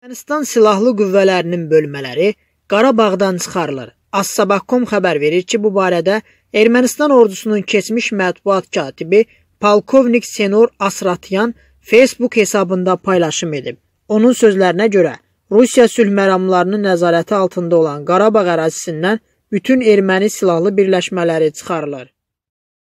Ermənistan silahlı qüvvələrinin bölmələri Qarabağdan çıxarılır. Assabah.com xəbər verir ki, bu barədə Ermənistan ordusunun keçmiş mətbuat katibi polkovnik Senor Asratyan Facebook hesabında paylaşım edib. Onun sözlərinə görə, Rusiya sülh məramlarının nəzarəti altında olan Qarabağ ərazisindən bütün erməni silahlı birləşmələri çıxarılır.